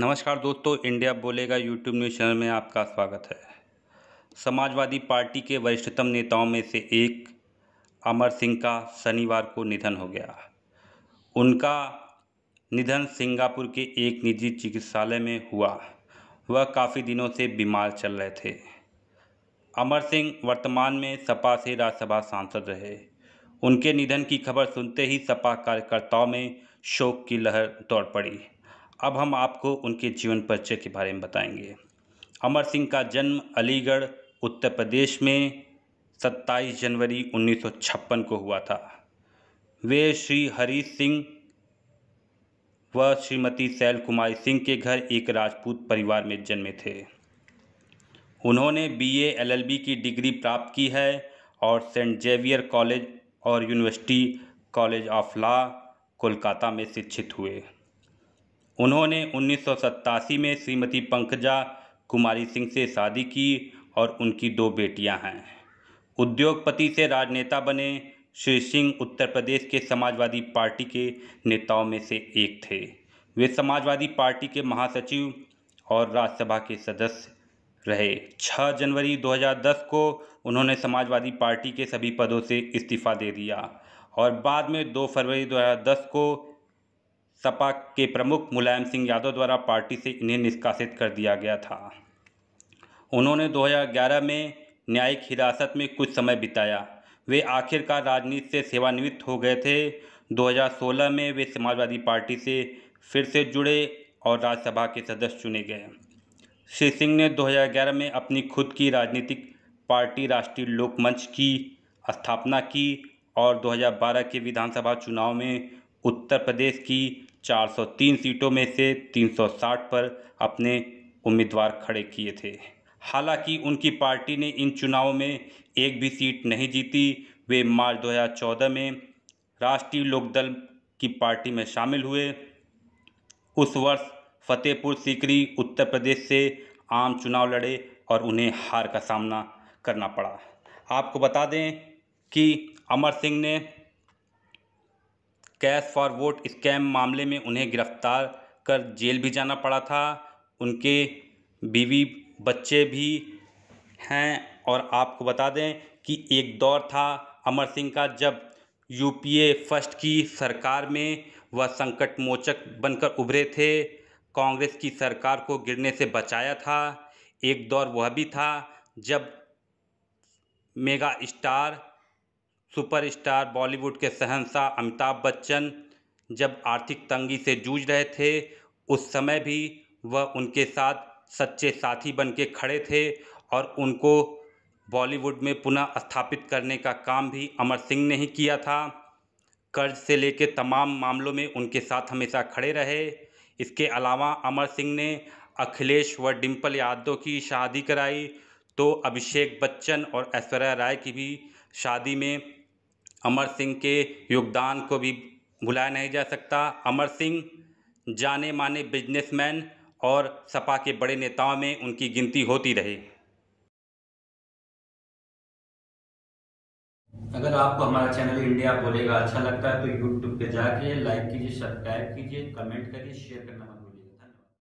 नमस्कार दोस्तों इंडिया बोलेगा यूट्यूब न्यूज़ चैनल में आपका स्वागत है समाजवादी पार्टी के वरिष्ठतम नेताओं में से एक अमर सिंह का शनिवार को निधन हो गया उनका निधन सिंगापुर के एक निजी चिकित्सालय में हुआ वह काफ़ी दिनों से बीमार चल रहे थे अमर सिंह वर्तमान में सपा से राज्यसभा सांसद रहे उनके निधन की खबर सुनते ही सपा कार्यकर्ताओं में शोक की लहर दौड़ पड़ी अब हम आपको उनके जीवन परिचय के बारे में बताएंगे अमर सिंह का जन्म अलीगढ़ उत्तर प्रदेश में 27 जनवरी 1956 को हुआ था वे श्री हरीश सिंह व श्रीमती सैल कुमारी सिंह के घर एक राजपूत परिवार में जन्मे थे उन्होंने बीए एलएलबी की डिग्री प्राप्त की है और सेंट जेवियर कॉलेज और University College of Law Kolkata में शिक्षित हुए उन्होंने उन्नीस में श्रीमती पंकजा कुमारी सिंह से शादी की और उनकी दो बेटियां हैं उद्योगपति से राजनेता बने श्री सिंह उत्तर प्रदेश के समाजवादी पार्टी के नेताओं में से एक थे वे समाजवादी पार्टी के महासचिव और राज्यसभा के सदस्य रहे 6 जनवरी 2010 को उन्होंने समाजवादी पार्टी के सभी पदों से इस्तीफा दे दिया और बाद में 2 फरवरी 2010 को सपा के प्रमुख मुलायम सिंह यादव द्वारा पार्टी से इन्हें निष्कासित कर दिया गया था उन्होंने 2011 में न्यायिक हिरासत में कुछ समय बिताया वे आखिरकार राजनीति से सेवानिवृत्त हो गए थे 2016 में वे समाजवादी पार्टी से फिर से जुड़े और राज्यसभा के सदस्य चुने गए श्री सिंह ने 2011 में अपनी खुद की राजनीतिक पार्टी राष्ट्रीय लोकमंच की स्थापना की और 2012 के विधानसभा चुनाव में उत्तर प्रदेश की 403 सीटों में से 360 पर अपने उम्मीदवार खड़े किए थे हालांकि उनकी पार्टी ने इन चुनावों में एक भी सीट नहीं जीती वे मार्च 2014 में राष्ट्रीय लोकदल की पार्टी में शामिल हुए उस वर्ष फतेहपुर सीकरी उत्तर प्रदेश से आम चुनाव लड़े और उन्हें हार का सामना करना पड़ा आपको बता दें कि अमर सिंह ने कैश फॉर वोट स्कैम मामले में उन्हें गिरफ्तार कर जेल भी जाना पड़ा था उनके बीवी बच्चे भी हैं और आपको बता दें कि एक दौर था अमर सिंह का जब यूपीए फर्स्ट की सरकार में वह संकट मोचक बनकर उभरे थे कांग्रेस की सरकार को गिरने से बचाया था एक दौर वह भी था जब मेगा स्टार सुपरस्टार बॉलीवुड के सहनशाह अमिताभ बच्चन जब आर्थिक तंगी से जूझ रहे थे उस समय भी वह उनके साथ सच्चे साथी बन के खड़े थे और उनको बॉलीवुड में पुनः स्थापित करने का काम भी अमर सिंह ने ही किया था कर्ज से लेके तमाम मामलों में उनके साथ हमेशा खड़े रहे इसके अलावा अमर सिंह ने अखिलेश व डिम्पल यादव की शादी कराई तो अभिषेक बच्चन और ऐश्वर्या राय की भी शादी में अमर सिंह के योगदान को भी भुलाया नहीं जा सकता अमर सिंह जाने माने बिजनेसमैन और सपा के बड़े नेताओं में उनकी गिनती होती रही अगर आपको हमारा चैनल इंडिया बोलेगा अच्छा लगता है तो यूट्यूब पे जाके लाइक कीजिए सब्सक्राइब कीजिए कमेंट करिए शेयर करना